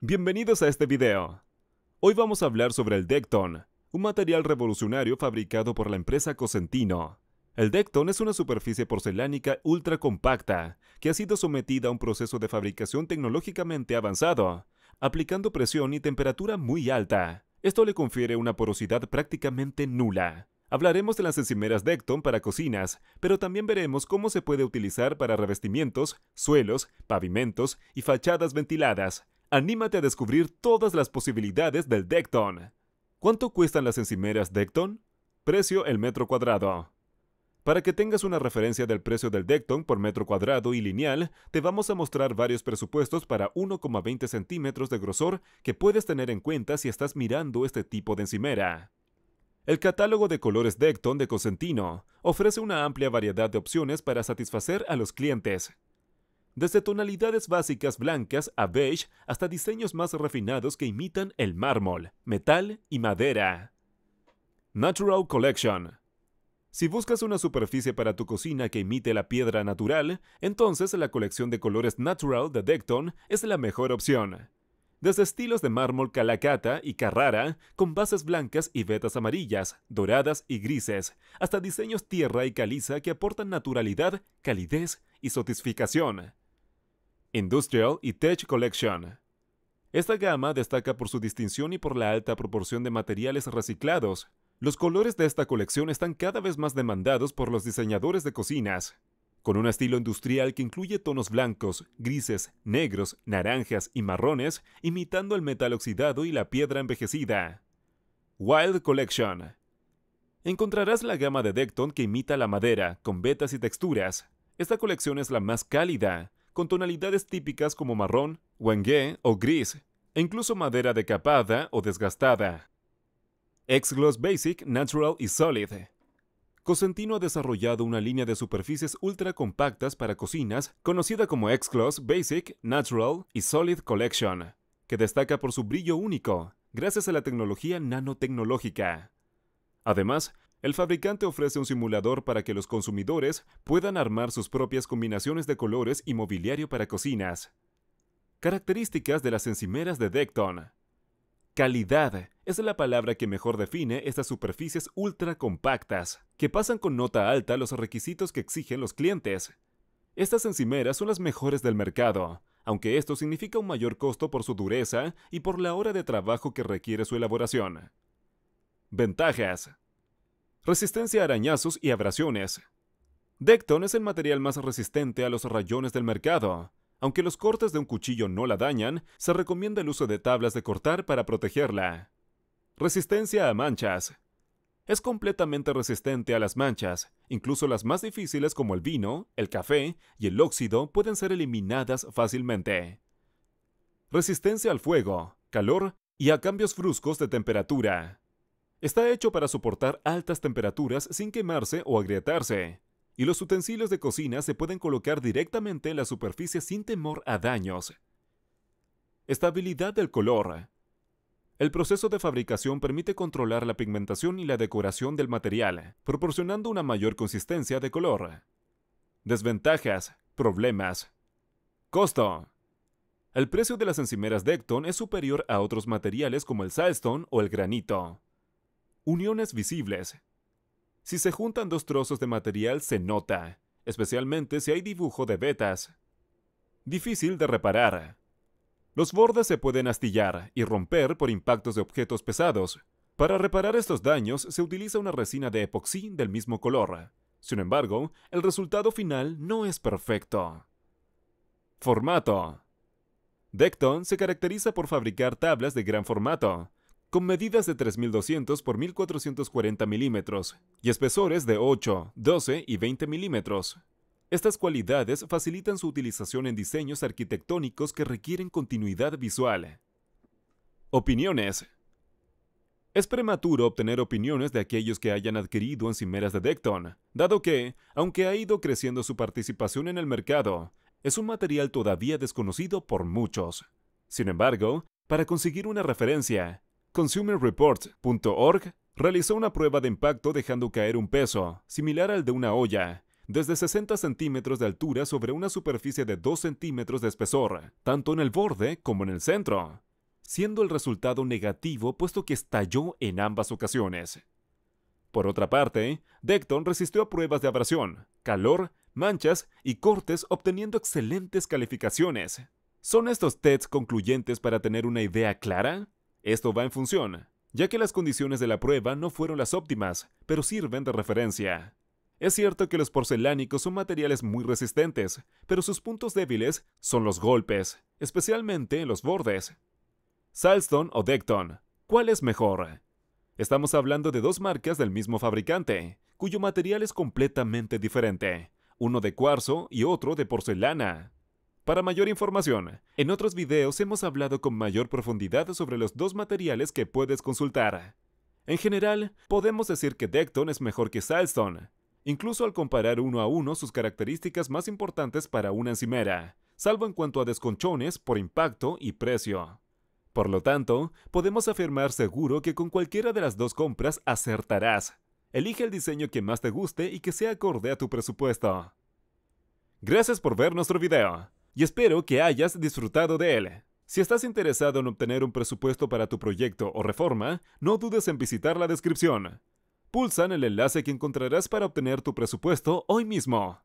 Bienvenidos a este video. Hoy vamos a hablar sobre el Decton, un material revolucionario fabricado por la empresa Cosentino. El Decton es una superficie porcelánica ultra compacta que ha sido sometida a un proceso de fabricación tecnológicamente avanzado, aplicando presión y temperatura muy alta. Esto le confiere una porosidad prácticamente nula. Hablaremos de las encimeras Decton para cocinas, pero también veremos cómo se puede utilizar para revestimientos, suelos, pavimentos y fachadas ventiladas, anímate a descubrir todas las posibilidades del Decton. ¿Cuánto cuestan las encimeras Decton? Precio el metro cuadrado. Para que tengas una referencia del precio del Decton por metro cuadrado y lineal, te vamos a mostrar varios presupuestos para 1,20 centímetros de grosor que puedes tener en cuenta si estás mirando este tipo de encimera. El catálogo de colores Decton de Cosentino ofrece una amplia variedad de opciones para satisfacer a los clientes desde tonalidades básicas blancas a beige hasta diseños más refinados que imitan el mármol, metal y madera. Natural Collection si buscas una superficie para tu cocina que imite la piedra natural, entonces la colección de colores natural de Decton es la mejor opción. Desde estilos de mármol Calacata y Carrara, con bases blancas y vetas amarillas, doradas y grises, hasta diseños tierra y caliza que aportan naturalidad, calidez y satisfacción. Industrial y Tech Collection. Esta gama destaca por su distinción y por la alta proporción de materiales reciclados. Los colores de esta colección están cada vez más demandados por los diseñadores de cocinas, con un estilo industrial que incluye tonos blancos, grises, negros, naranjas y marrones, imitando el metal oxidado y la piedra envejecida. Wild Collection. Encontrarás la gama de Decton que imita la madera, con vetas y texturas. Esta colección es la más cálida, con tonalidades típicas como marrón, wangué o gris, e incluso madera decapada o desgastada. X-Gloss Basic, Natural y Solid. Cosentino ha desarrollado una línea de superficies ultra compactas para cocinas conocida como X-Gloss Basic, Natural y Solid Collection, que destaca por su brillo único gracias a la tecnología nanotecnológica. Además, el fabricante ofrece un simulador para que los consumidores puedan armar sus propias combinaciones de colores y mobiliario para cocinas. Características de las encimeras de Decton. Calidad es la palabra que mejor define estas superficies ultra compactas, que pasan con nota alta los requisitos que exigen los clientes. Estas encimeras son las mejores del mercado, aunque esto significa un mayor costo por su dureza y por la hora de trabajo que requiere su elaboración. Ventajas resistencia a arañazos y abrasiones. Decton es el material más resistente a los rayones del mercado. Aunque los cortes de un cuchillo no la dañan, se recomienda el uso de tablas de cortar para protegerla. Resistencia a manchas. Es completamente resistente a las manchas. Incluso las más difíciles como el vino, el café y el óxido pueden ser eliminadas fácilmente. Resistencia al fuego, calor y a cambios fruscos de temperatura. Está hecho para soportar altas temperaturas sin quemarse o agrietarse, y los utensilios de cocina se pueden colocar directamente en la superficie sin temor a daños. Estabilidad del color. El proceso de fabricación permite controlar la pigmentación y la decoración del material, proporcionando una mayor consistencia de color. Desventajas, problemas. Costo. El precio de las encimeras Decton es superior a otros materiales como el salstone o el granito. Uniones visibles. Si se juntan dos trozos de material se nota, especialmente si hay dibujo de vetas. Difícil de reparar. Los bordes se pueden astillar y romper por impactos de objetos pesados. Para reparar estos daños se utiliza una resina de epoxi del mismo color. Sin embargo, el resultado final no es perfecto. Formato. Decton se caracteriza por fabricar tablas de gran formato, con medidas de 3200 por 1440 milímetros y espesores de 8, 12 y 20 milímetros. Estas cualidades facilitan su utilización en diseños arquitectónicos que requieren continuidad visual. Opiniones. Es prematuro obtener opiniones de aquellos que hayan adquirido encimeras de Decton, dado que, aunque ha ido creciendo su participación en el mercado, es un material todavía desconocido por muchos. Sin embargo, para conseguir una referencia, ConsumerReport.org realizó una prueba de impacto dejando caer un peso, similar al de una olla, desde 60 centímetros de altura sobre una superficie de 2 centímetros de espesor, tanto en el borde como en el centro, siendo el resultado negativo puesto que estalló en ambas ocasiones. Por otra parte, Decton resistió a pruebas de abrasión, calor, manchas y cortes obteniendo excelentes calificaciones. ¿Son estos tests concluyentes para tener una idea clara? Esto va en función, ya que las condiciones de la prueba no fueron las óptimas, pero sirven de referencia. Es cierto que los porcelánicos son materiales muy resistentes, pero sus puntos débiles son los golpes, especialmente en los bordes. Salston o Decton, ¿cuál es mejor? Estamos hablando de dos marcas del mismo fabricante, cuyo material es completamente diferente, uno de cuarzo y otro de porcelana. Para mayor información, en otros videos hemos hablado con mayor profundidad sobre los dos materiales que puedes consultar. En general, podemos decir que Decton es mejor que Salston, incluso al comparar uno a uno sus características más importantes para una encimera, salvo en cuanto a desconchones por impacto y precio. Por lo tanto, podemos afirmar seguro que con cualquiera de las dos compras acertarás. Elige el diseño que más te guste y que sea acorde a tu presupuesto. Gracias por ver nuestro video y espero que hayas disfrutado de él. Si estás interesado en obtener un presupuesto para tu proyecto o reforma, no dudes en visitar la descripción. Pulsa en el enlace que encontrarás para obtener tu presupuesto hoy mismo.